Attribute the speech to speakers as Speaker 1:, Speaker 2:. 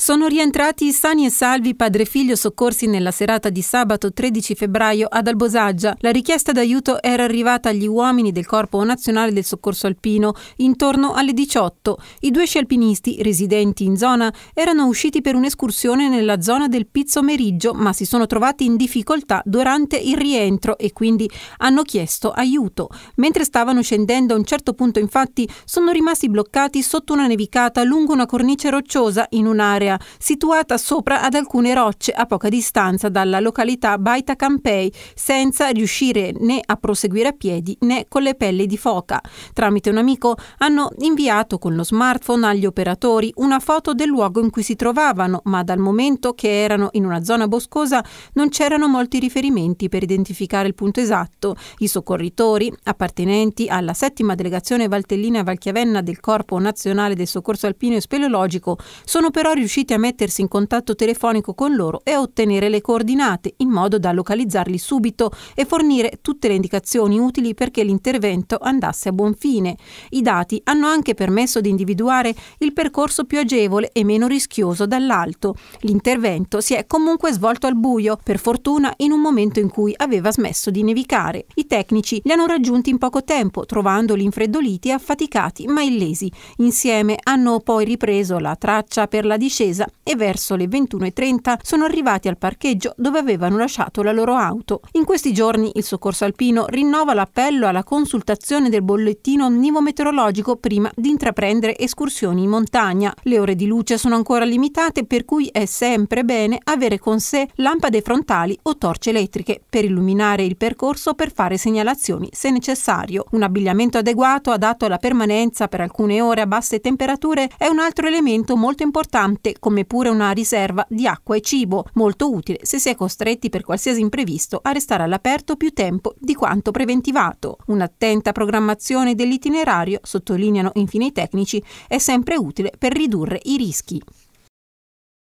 Speaker 1: Sono rientrati sani e salvi padre e figlio soccorsi nella serata di sabato 13 febbraio ad Albosaggia. La richiesta d'aiuto era arrivata agli uomini del Corpo Nazionale del Soccorso Alpino intorno alle 18. I due sci alpinisti residenti in zona erano usciti per un'escursione nella zona del Pizzo Meriggio, ma si sono trovati in difficoltà durante il rientro e quindi hanno chiesto aiuto. Mentre stavano scendendo a un certo punto infatti sono rimasti bloccati sotto una nevicata lungo una cornice rocciosa in un'area Crimea, situata sopra ad alcune rocce a poca distanza dalla località Baita Campei, senza riuscire né a proseguire a piedi né con le pelli di foca. Tramite un amico hanno inviato con lo smartphone agli operatori una foto del luogo in cui si trovavano, ma dal momento che erano in una zona boscosa non c'erano molti riferimenti per identificare il punto esatto. I soccorritori, appartenenti alla settima delegazione valtellina Valchiavenna del Corpo Nazionale del Soccorso Alpino e Speleologico, sono però riusciti riusciti a mettersi in contatto telefonico con loro e a ottenere le coordinate in modo da localizzarli subito e fornire tutte le indicazioni utili perché l'intervento andasse a buon fine. I dati hanno anche permesso di individuare il percorso più agevole e meno rischioso dall'alto. L'intervento si è comunque svolto al buio, per fortuna in un momento in cui aveva smesso di nevicare. I tecnici li hanno raggiunti in poco tempo, trovandoli infreddoliti e affaticati ma illesi. Insieme hanno poi ripreso la traccia per la discesa sorpresa e verso le 21.30 sono arrivati al parcheggio dove avevano lasciato la loro auto. In questi giorni il soccorso alpino rinnova l'appello alla consultazione del bollettino omnivometeorologico prima di intraprendere escursioni in montagna. Le ore di luce sono ancora limitate per cui è sempre bene avere con sé lampade frontali o torce elettriche per illuminare il percorso per fare segnalazioni se necessario. Un abbigliamento adeguato adatto alla permanenza per alcune ore a basse temperature è un altro elemento molto importante come pure una riserva di acqua e cibo, molto utile se si è costretti per qualsiasi imprevisto a restare all'aperto più tempo di quanto preventivato. Un'attenta programmazione dell'itinerario, sottolineano infine i tecnici, è sempre utile per ridurre i rischi.